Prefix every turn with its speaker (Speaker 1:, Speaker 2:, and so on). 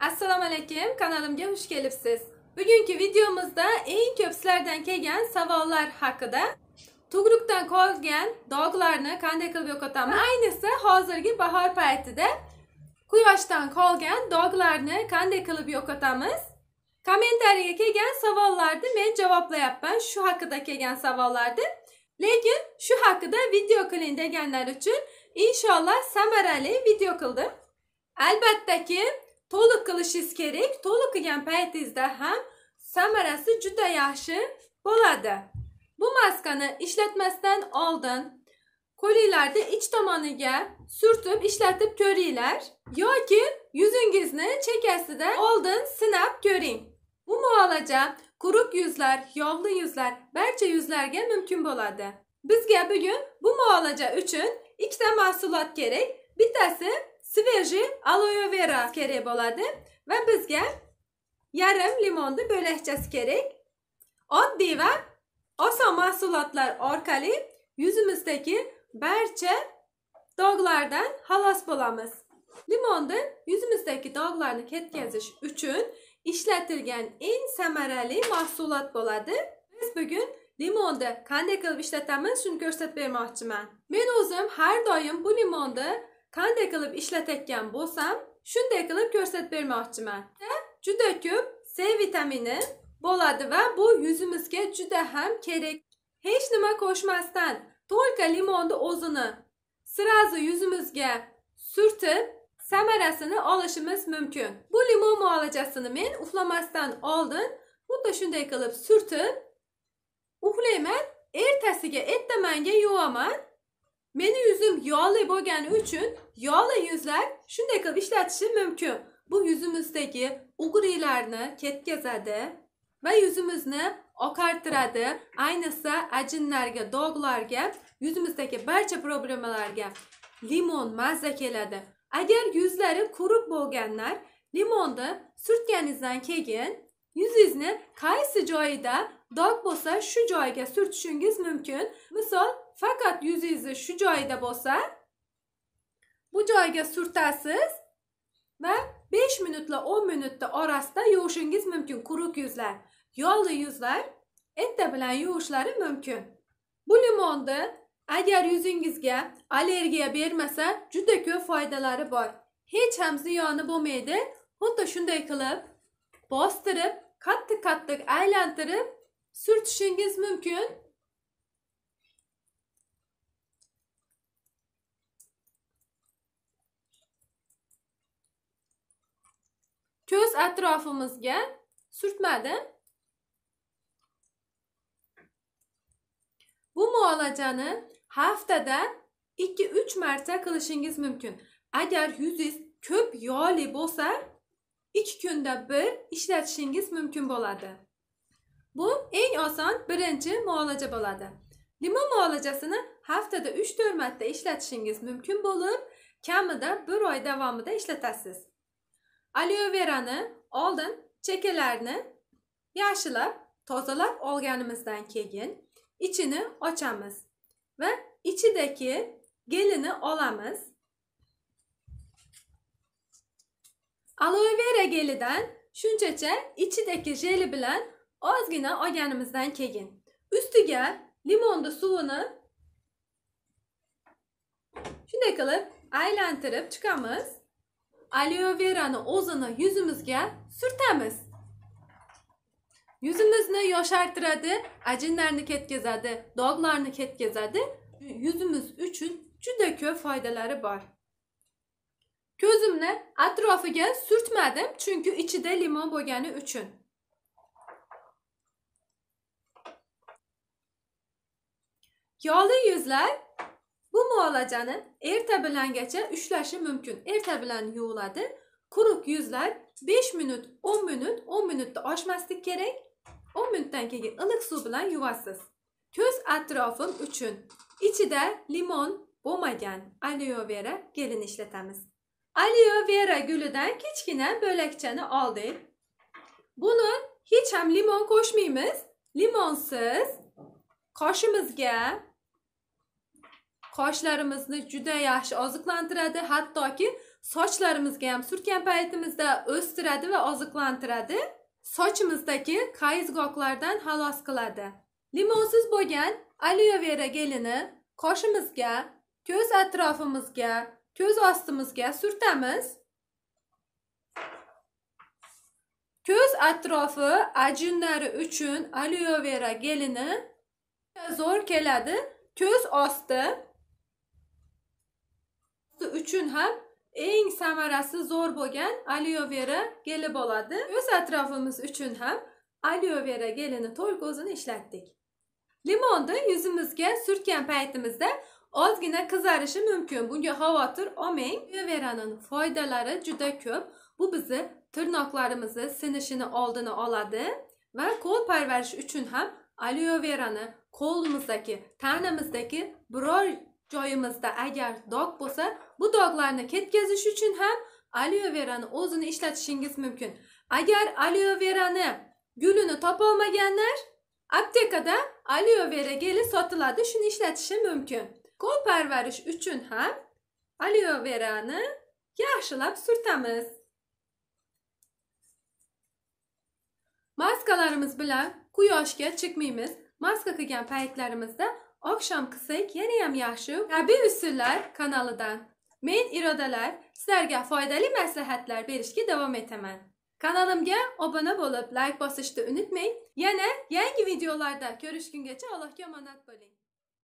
Speaker 1: Assalamu Aleyküm kanalımga hoş gelipsiz. Bugünkü videomuzda en ko'p sizlardan kelgan hakkında haqida tug'ruqdan qolgan dog'larni qanday qilib Aynısı ayniqsa bahar payeti de quyoshdan qolgan dog'larni qanday qilib yo'qotamiz kommentariyaga kelgan savollarni men javoblayapman şu haqida kelgan savollarni lekin şu haqida video qiling deganlar uchun inshaalloh samarali video qildim albattaki to'liq qilishingiz kerak to'liq qilgan paytingizda ham samarasi juda yaxshi bo'ladi bu maskani ishlatmasdan oldin qo'linglarni ich tomoniga surtib ishlatib ko'ringlar yoki yuzingizni chekkasida oldin sinab ko'ring bu muolaja quruq yuzlar yog'li yuzlar barcha yuzlarga mumkin bo'ladi bizga bugun bu muolaja uchun ikkita mahsulot kerak bittasi sveji aloe vera kerak bo'ladi va bizga yarim limonni bo'lakchasi kerak oddiy va oson mahsulotlar orqali yuzimizdagi barcha dog'lardan xalos bo'lamiz limonni yuzimizdagi dog'larni ketkazish uchun ishlatilgan eng samarali mahsulot bo'ladi biz bugun limonni qanday qilib ishlatamiz shuni ko'rsatib bermoqchiman men o'zim har doim bu limonni qanday qilib ishlatayotgan bo'lsam shunday qilib ko'rsatib bermoqchiman juda ko'p c vitamini bo'ladi va bu yuzimizga juda ham kerak hech nima qo'shmasdan только limonni o'zini srazu yuzimizga surtib samarasini olishimiz mumkin bu limon muolajasini men uxlamasdan oldin xuddi shunday qilib surtib uxlayman ertasiga ertamanga yuvaman Menü yüzüm yağlı bo'lgani üçün yağlı yuzlar shunday qilib ishlatishi mümkün. Bu yüzümüzdeki ugrilerini ketkazadi ve yuzimizni oqartiradi, Aynısı ajinlarga, dog'larga, yüzümüzdeki barcha problemalarga limon mazza Eğer yüzleri yuzlari qurib limonda sürtgenizden surtganingizdan keyin kaysı qaysi joyida dog' bo'lsa, shu joyga surtishingiz mumkin. Misol, fakat yüzünüzü şu joyda bosa, bu joyga sürtasiz ve 5 minutla 10 minutda orasida yuvishingiz mumkin quruq yuzlar. Yolli yuzlar etta bilan yoğuşları mümkün. Bu limonni agar yuzingizga allergiya bermasa juda faydaları var. Hiç Hech ham ziyoni bo'lmaydi. Xuddi shunday qilib bostirib, qattiq-qattiq aylantirib surtishingiz mümkün. ko'z atrofimizga surtmadi bu muolajani haftada 2-3 marta qilishingiz mumkin agar yuzingiz ko'p yog'li bo'lsa 2 kunda bir ishlatishingiz mumkin bo'ladi bu eng oson birinchi muolaja bo'ladi limon muolajasini haftada 3-4 marta ishlatishingiz mumkin bo'lib kamida 1 oy davomida ishlatasiz Aloe verani oldin chekkalarni yaxshilab tozalab olganimizdan keyin ichini ochamiz va ichidagi gelini olamız Aloe vera gelidan shunchacha ichidagi jeli bilan ozgina olganimizdan keyin ustiga limonni suvini shunday qilib aylantirib çıkamız aloe verani o'zini yuzimizga surtamiz yuzimizni yoshartiradi ajinlarni ketkazadi dog'larni Yüzümüz üçün cüdekö faydaları var. foydalari bor gel, atrofiga çünkü içi de limon bo'lgani üçün. yog'li yüzler. Bu müalacanın ertəbiləngacha ushlashi mumkin. Ertəbilən yuviladi. kuruk yüzler 5 minut, 10 minut, 10 minutdan oshmaslik kerak. 10 minutdan keyin iliq suv bilan yuvasiz. Ko'z atrofim uchun ichida limon bo'lmagan aloe vera gelini ishlatamiz. Aloe vera gülüden kichkina bölekçeni oldik. Buni hiç hem limon qo'shmaymiz. Limonsiz gel qoshlarimizni juda yaxshi oziqlantiradi hattoki sochlarimizga ham surtgan paytimizda o'stiradi va oziqlantiradi sochimizdagi qayizgoqlardan xalos qiladi limonsiz bo'lgan aloe vera gelini qoshimizga ko'z atrofimizga ko'z ostimizga surtamiz ko'z atrofi ajinlari uchun aloe vera gelini zo'r keladi ko'z osti uchun ham eng samarasi zo'r bo'lgan aloe vera geli bo'ladi ko'z atrofimiz uchun ham aloe vera gelini to'liq o'zini ishlatdik limonni yuzimizga surtgan paytimizda ozgina qizarishi mumkin bunga xavotir olmang aloe verani foydalari juda ko'p bu bizni tirnoqlarimizni sinishini oldini oladi va qo'l parvarishi uchun ham aloe verani qo'limizdagi tanamizdagi biror joyimizda agar dog' bo'lsa bu dog'larni ketkazish uchun ham aloe verani o'zini ishlatishingiz mumkin agar aloe verani gulini topolmaganlar aptekada aloe vera geli sotiladi shuni ishlatishi mumkin qo'l parvarish uchun ham aloe verani yaxshilab surtamiz maskalarimiz bilan quyoshga chiqmaymiz maska qilgan paytlarimizda Akşam qısayk yanayam yaxshi təbii üsullar kanalidan. Men irodalar sizlarga foydali maslahatlar berishga davom etaman. Kanalimga obuna bo'lib, like bosishni unutmang. Yana yangi videolarda ko'rishgungacha Allohga omonat bo'ling.